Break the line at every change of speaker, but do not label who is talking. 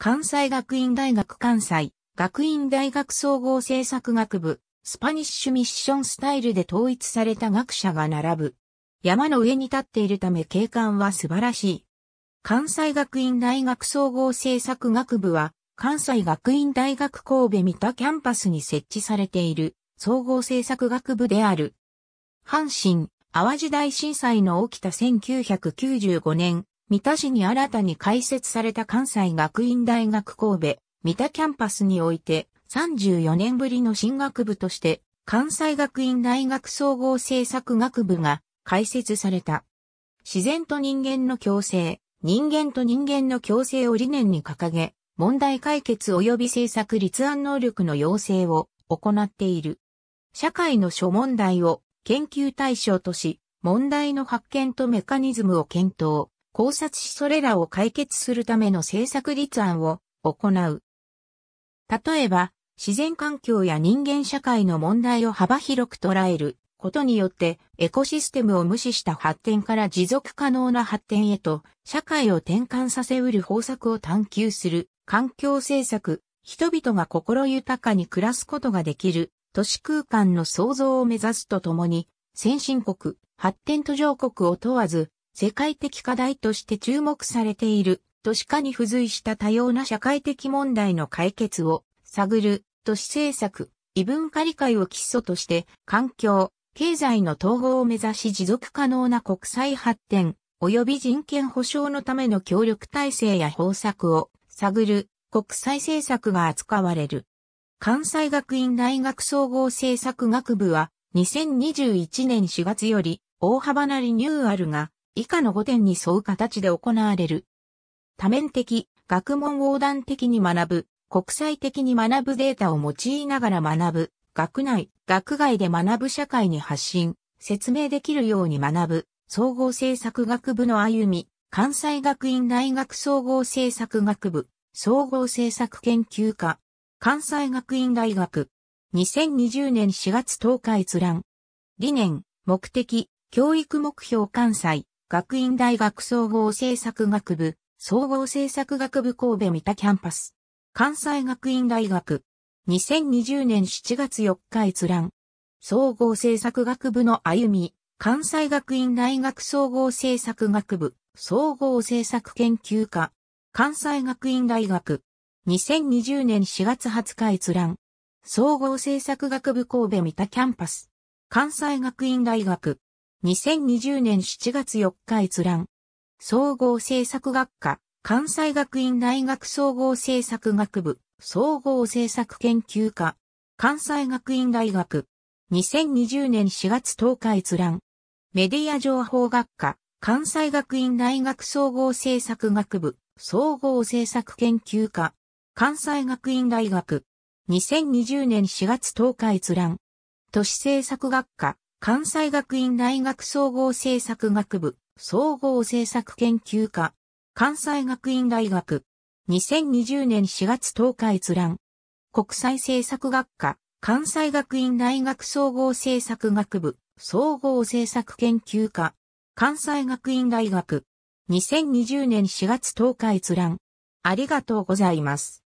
関西学院大学関西、学院大学総合政策学部、スパニッシュミッションスタイルで統一された学者が並ぶ。山の上に立っているため景観は素晴らしい。関西学院大学総合政策学部は、関西学院大学神戸三田キャンパスに設置されている総合政策学部である。阪神、淡路大震災の起きた1995年、三田市に新たに開設された関西学院大学神戸、三田キャンパスにおいて、34年ぶりの進学部として、関西学院大学総合政策学部が開設された。自然と人間の共生、人間と人間の共生を理念に掲げ、問題解決及び政策立案能力の要請を行っている。社会の諸問題を研究対象とし、問題の発見とメカニズムを検討、考察しそれらを解決するための政策立案を行う。例えば、自然環境や人間社会の問題を幅広く捉えることによってエコシステムを無視した発展から持続可能な発展へと社会を転換させうる方策を探求する環境政策、人々が心豊かに暮らすことができる都市空間の創造を目指すとともに先進国、発展途上国を問わず世界的課題として注目されている、都市化に付随した多様な社会的問題の解決を探る都市政策、異文化理解を基礎として環境、経済の統合を目指し持続可能な国際発展及び人権保障のための協力体制や方策を探る国際政策が扱われる。関西学院大学総合政策学部は2021年4月より大幅なリニューアルが以下の5点に沿う形で行われる。多面的、学問横断的に学ぶ、国際的に学ぶデータを用いながら学ぶ、学内、学外で学ぶ社会に発信、説明できるように学ぶ、総合政策学部の歩み、関西学院大学総合政策学部、総合政策研究科、関西学院大学、2020年4月10日閲覧。理念、目的、教育目標関西、学院大学総合政策学部、総合政策学部神戸三田キャンパス。関西学院大学。2020年7月4日閲覧。総合政策学部の歩み、関西学院大学総合政策学部、総合政策研究科。関西学院大学。2020年4月20日閲覧。総合政策学部神戸三田キャンパス。関西学院大学。2020年7月4日閲覧。総合政策学科、関西学院大学総合政策学部、総合政策研究科、関西学院大学。2020年4月10日閲覧。メディア情報学科、関西学院大学総合政策学部、総合政策研究科、関西学院大学。2020年4月10日閲覧。都市政策学科、関西学院大学総合政策学部、総合政策研究科、関西学院大学、2020年4月10日閲覧、国際政策学科、関西学院大学総合政策学部、総合政策研究科、関西学院大学、2020年4月10日閲覧、ありがとうございます。